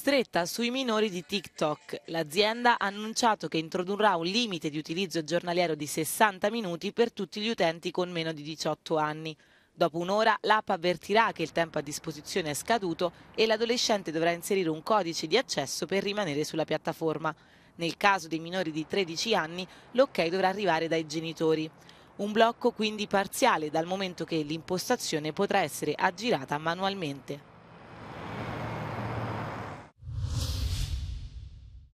stretta sui minori di TikTok. L'azienda ha annunciato che introdurrà un limite di utilizzo giornaliero di 60 minuti per tutti gli utenti con meno di 18 anni. Dopo un'ora l'app avvertirà che il tempo a disposizione è scaduto e l'adolescente dovrà inserire un codice di accesso per rimanere sulla piattaforma. Nel caso dei minori di 13 anni, l'ok dovrà arrivare dai genitori. Un blocco quindi parziale dal momento che l'impostazione potrà essere aggirata manualmente.